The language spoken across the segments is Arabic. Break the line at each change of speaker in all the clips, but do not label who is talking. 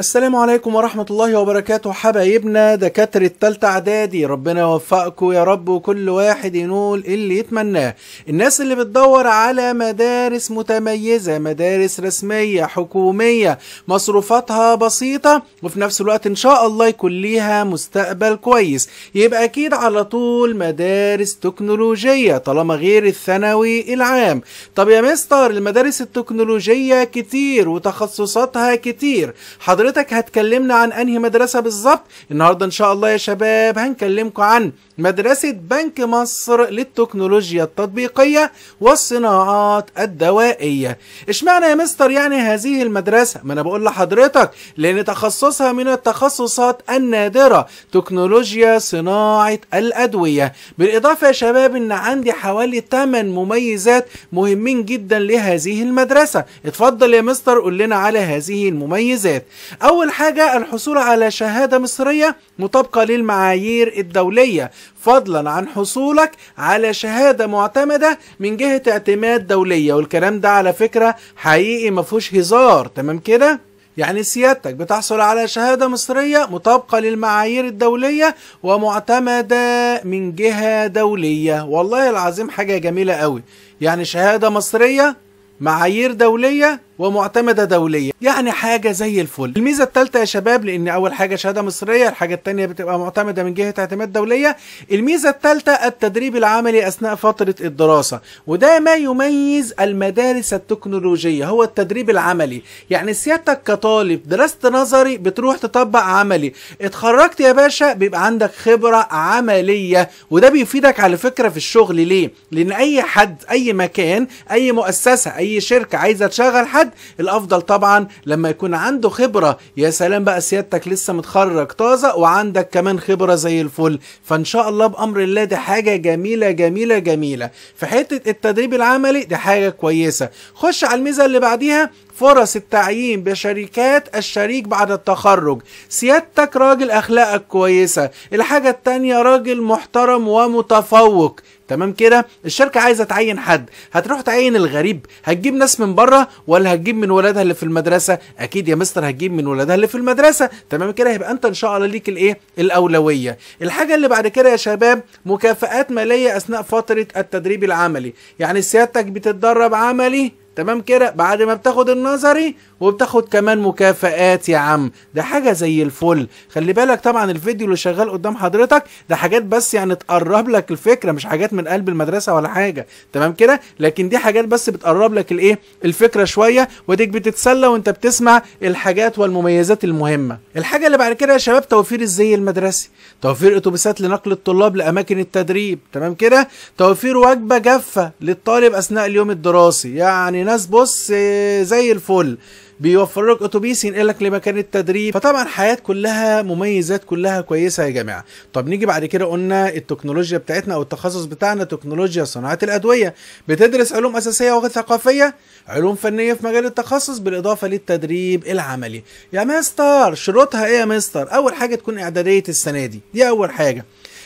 السلام عليكم ورحمة الله وبركاته حبايبنا دكاترة تالتة إعدادي ربنا يوفقكم يا رب وكل واحد ينول اللي يتمناه الناس اللي بتدور على مدارس متميزة مدارس رسمية حكومية مصروفاتها بسيطة وفي نفس الوقت إن شاء الله يكون ليها مستقبل كويس يبقى أكيد على طول مدارس تكنولوجية طالما غير الثانوي العام طب يا مستر المدارس التكنولوجية كتير وتخصصاتها كتير حضرتك حضرتك هتكلمنا عن انهي مدرسه بالظبط النهارده ان شاء الله يا شباب هنكلمكم عن مدرسه بنك مصر للتكنولوجيا التطبيقيه والصناعات الدوائيه اشمعنى يا مستر يعني هذه المدرسه ما انا بقول لحضرتك لان تخصصها من التخصصات النادره تكنولوجيا صناعه الادويه بالاضافه يا شباب ان عندي حوالي 8 مميزات مهمين جدا لهذه المدرسه اتفضل يا مستر قول لنا على هذه المميزات أول حاجة الحصول على شهادة مصرية مطابقة للمعايير الدولية فضلا عن حصولك على شهادة معتمدة من جهة اعتماد دولية والكلام ده على فكرة حقيقي مفهوش هزار تمام كده؟ يعني سيادتك بتحصل على شهادة مصرية مطابقة للمعايير الدولية ومعتمدة من جهة دولية والله العظيم حاجة جميلة قوي يعني شهادة مصرية معايير دولية ومعتمده دوليا يعني حاجه زي الفل الميزه الثالثه يا شباب لان اول حاجه شهاده مصريه الحاجه الثانيه بتبقى معتمده من جهه اعتماد دوليه الميزه الثالثه التدريب العملي اثناء فتره الدراسه وده ما يميز المدارس التكنولوجيه هو التدريب العملي يعني سيادتك كطالب درست نظري بتروح تطبق عملي اتخرجت يا باشا بيبقى عندك خبره عمليه وده بيفيدك على فكره في الشغل ليه لان اي حد اي مكان اي مؤسسه اي شركه عايزه تشغل حد الافضل طبعا لما يكون عنده خبره يا سلام بقى سيادتك لسه متخرج طازه وعندك كمان خبره زي الفل فان شاء الله بامر الله دي حاجه جميله جميله جميله في حته التدريب العملي دي حاجه كويسه خش على الميزه اللي بعديها فرص التعيين بشركات الشريك بعد التخرج سيادتك راجل اخلاقك كويسه الحاجه الثانيه راجل محترم ومتفوق تمام كده الشركه عايزه تعين حد هتروح تعين الغريب هتجيب ناس من بره ولا هتجيب من ولادها اللي في المدرسه اكيد يا مستر هتجيب من ولادها اللي في المدرسه تمام كده يبقى انت ان شاء الله ليك الايه الاولويه الحاجه اللي بعد كده يا شباب مكافئات ماليه اثناء فتره التدريب العملي يعني سيادتك بتتدرب عملي تمام كده بعد ما بتاخد النظري وبتاخد كمان مكافآت يا عم ده حاجة زي الفل خلي بالك طبعا الفيديو اللي شغال قدام حضرتك ده حاجات بس يعني تقرب لك الفكرة مش حاجات من قلب المدرسة ولا حاجة تمام كده لكن دي حاجات بس بتقرب لك الايه الفكرة شوية وديك بتتسلى وانت بتسمع الحاجات والمميزات المهمة الحاجة اللي بعد كده يا شباب توفير الزي المدرسي توفير اتوبيسات لنقل الطلاب لأماكن التدريب تمام كده توفير وجبة جافة للطالب أثناء اليوم الدراسي يعني ناس بص آه، زي الفل بيوفر لك اتوبيس ينقلك لمكان التدريب فطبعا حياه كلها مميزات كلها كويسه يا جماعه طب نيجي بعد كده قلنا التكنولوجيا بتاعتنا او التخصص بتاعنا تكنولوجيا صناعه الادويه بتدرس علوم اساسيه وثقافيه علوم فنيه في مجال التخصص بالاضافه للتدريب العملي يا مستر شروطها ايه يا مستر اول حاجه تكون اعداديه السنه دي دي اول حاجه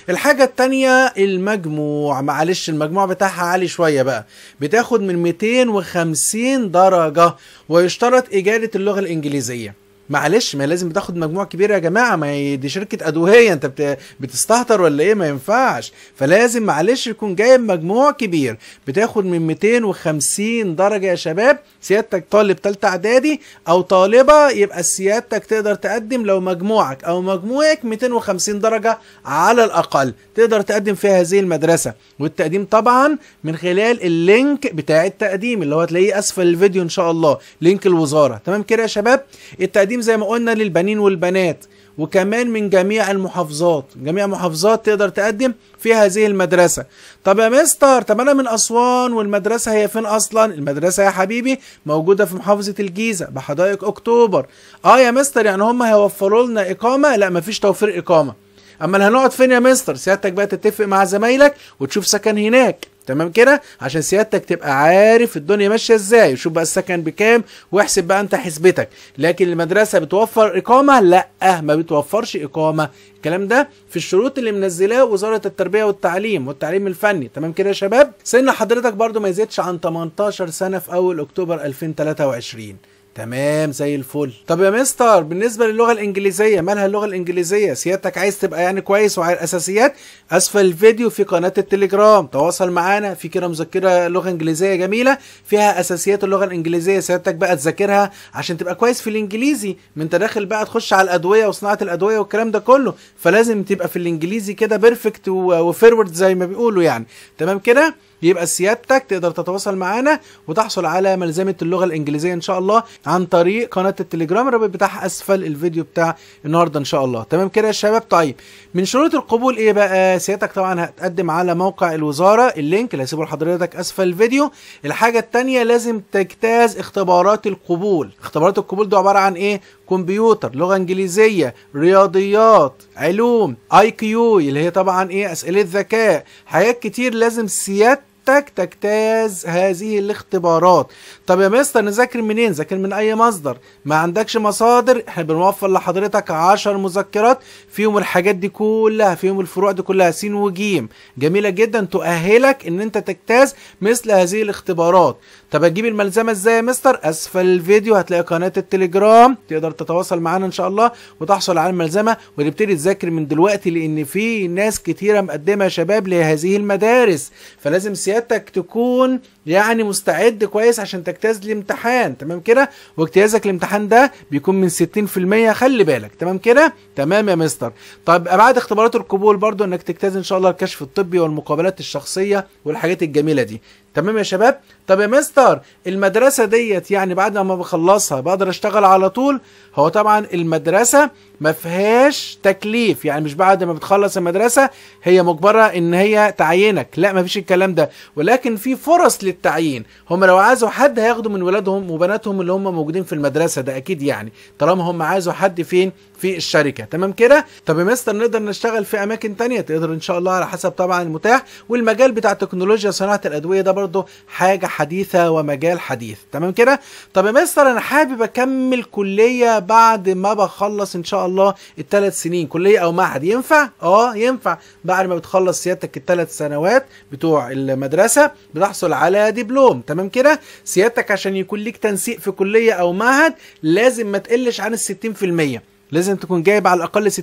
الحاجه التانية المجموع معلش المجموع بتاعها عالي شويه بقى بتاخد من 250 درجه ويشترط اجاده اللغه الانجليزيه معلش ما لازم تاخد مجموع كبير يا جماعه ما دي شركه ادويه انت بت... بتستهتر ولا ايه ما ينفعش فلازم معلش يكون جايب مجموع كبير بتاخد من 250 درجه يا شباب سيادتك طالب ثالثه اعدادي او طالبه يبقى سيادتك تقدر تقدم لو مجموعك او مجموعك 250 درجه على الاقل تقدر تقدم في هذه المدرسه والتقديم طبعا من خلال اللينك بتاع التقديم اللي هو هتلاقيه اسفل الفيديو ان شاء الله لينك الوزاره تمام كده يا شباب التقديم التعليم زي ما قلنا للبنين والبنات وكمان من جميع المحافظات جميع محافظات تقدر تقدم في هذه المدرسة طب يا مستر طب أنا من أسوان والمدرسة هي فين أصلا المدرسة يا حبيبي موجودة في محافظة الجيزة بحدائق أكتوبر آه يا مستر يعني هم هيوفروا لنا إقامة لا مفيش توفير إقامة اما هنقعد فين يا مستر سيادتك بقى تتفق مع زمايلك وتشوف سكن هناك تمام كده عشان سيادتك تبقى عارف الدنيا ماشيه ازاي وشوف بقى السكن بكام واحسب بقى انت حسبتك لكن المدرسه بتوفر اقامه لا ما بتوفرش اقامه الكلام ده في الشروط اللي منزلاه وزاره التربيه والتعليم والتعليم الفني تمام كده يا شباب سن حضرتك برده ما يزيدش عن 18 سنه في اول اكتوبر 2023 تمام زي الفل طب يا مستر بالنسبه للغه الانجليزيه مالها اللغه الانجليزيه سيادتك عايز تبقى يعني كويس وعلى الاساسيات اسفل الفيديو في قناه التليجرام تواصل معانا في كده مذكره لغه انجليزيه جميله فيها اساسيات اللغه الانجليزيه سيادتك بقى تذاكرها عشان تبقى كويس في الانجليزي ما انت داخل بقى تخش على الادويه وصناعه الادويه والكلام ده كله فلازم تبقى في الانجليزي كده بيرفكت وفيرورد زي ما بيقولوا يعني تمام كده يبقى سيادتك تقدر تتواصل معانا وتحصل على ملزمه اللغه الانجليزيه ان شاء الله عن طريق قناه التليجرام الرابط بتاعها اسفل الفيديو بتاع النهارده ان شاء الله تمام كده يا شباب طيب من شروط القبول ايه بقى سيادتك طبعا هتقدم على موقع الوزاره اللينك اللي هسيبه لحضرتك اسفل الفيديو الحاجه الثانيه لازم تجتاز اختبارات القبول اختبارات القبول دي عباره عن ايه كمبيوتر لغه انجليزيه رياضيات علوم اي كيو اللي هي طبعا ايه اسئله ذكاء حاجات كتير لازم سيادتك حضرتك تجتاز هذه الاختبارات طب يا مستر نذاكر منين ذاكر من اي مصدر ما عندكش مصادر احنا بنوفر لحضرتك 10 مذكرات فيهم الحاجات دي كلها فيهم الفروع دي كلها س وج جميله جدا تؤهلك ان انت تجتاز مثل هذه الاختبارات طب هتجيب الملزمه ازاي يا مستر اسفل الفيديو هتلاقي قناه التليجرام تقدر تتواصل معانا ان شاء الله وتحصل على الملزمه وتبتدي تذاكر من دلوقتي لان في ناس كتيره مقدمه يا شباب لهذه المدارس فلازم سيادة نفسيتك تكون يعني مستعد كويس عشان تجتاز الامتحان تمام كده واجتيازك الامتحان ده بيكون من 60% خلي بالك تمام كده تمام يا مستر طب بعد اختبارات القبول برضو انك تجتاز ان شاء الله الكشف الطبي والمقابلات الشخصيه والحاجات الجميله دي تمام يا شباب طب يا مستر المدرسه ديت يعني بعد ما بخلصها بقدر اشتغل على طول هو طبعا المدرسه ما فيهاش تكليف يعني مش بعد ما بتخلص المدرسه هي مجبره ان هي تعينك لا ما فيش الكلام ده ولكن في فرص للتعيين هم لو عايزوا حد هياخدوا من ولادهم وبناتهم اللي هم موجودين في المدرسه ده اكيد يعني طالما هم عايزوا حد فين في الشركه تمام كده طب يا مستر نقدر نشتغل في اماكن تانية تقدر ان شاء الله على حسب طبعا المتاح والمجال بتاع تكنولوجيا صناعه الادويه ده برضه برضه حاجه حديثه ومجال حديث تمام كده طب يا مستر انا حابب اكمل كليه بعد ما بخلص ان شاء الله الثلاث سنين كليه او معهد ينفع اه ينفع بعد ما بتخلص سيادتك الثلاث سنوات بتوع المدرسه بتحصل على دبلوم تمام كده سيادتك عشان يكون ليك تنسيق في كليه او معهد لازم ما تقلش عن في 60% لازم تكون جايب على الاقل 60%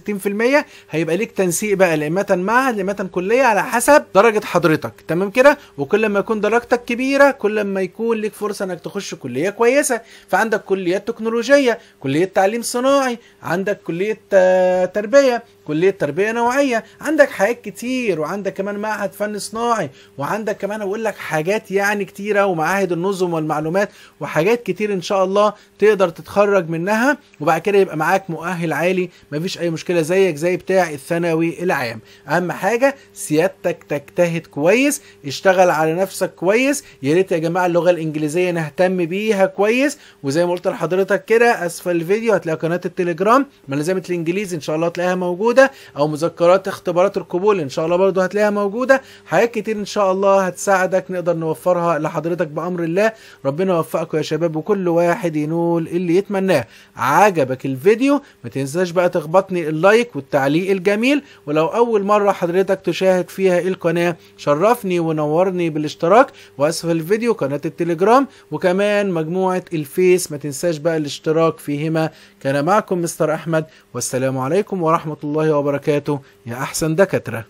هيبقى ليك تنسيق بقى لامه معهد لامه كليه على حسب درجه حضرتك تمام كده وكل ما يكون درجتك كبيره كل ما يكون ليك فرصه انك تخش كليه كويسه فعندك كليات تكنولوجيه كليه تعليم صناعي عندك كليه آه، تربيه كلية تربية نوعية عندك حاجات كتير وعندك كمان معهد فن صناعي وعندك كمان أقول لك حاجات يعني كتيرة ومعاهد النظم والمعلومات وحاجات كتير إن شاء الله تقدر تتخرج منها وبعد كده يبقى معاك مؤهل مؤهل عالي مفيش اي مشكله زيك زي بتاع الثانوي العام اهم حاجه سيادتك تجتهد كويس اشتغل على نفسك كويس يا ريت يا جماعه اللغه الانجليزيه نهتم بيها كويس وزي ما قلت لحضرتك كده اسفل الفيديو هتلاقي قناه التليجرام ملازمه الانجليزي ان شاء الله هتلاقيها موجوده او مذكرات اختبارات القبول ان شاء الله برضو هتلاقيها موجوده حاجات كتير ان شاء الله هتساعدك نقدر نوفرها لحضرتك بامر الله ربنا يوفقكم يا شباب وكل واحد ينول اللي يتمناه عجبك الفيديو ما تنساش بقى تخبطني اللايك والتعليق الجميل ولو اول مرة حضرتك تشاهد فيها القناة شرفني ونورني بالاشتراك واسفل الفيديو قناة التليجرام وكمان مجموعة الفيس ما تنساش بقى الاشتراك فيهما كان معكم مستر احمد والسلام عليكم ورحمة الله وبركاته يا احسن دكاترة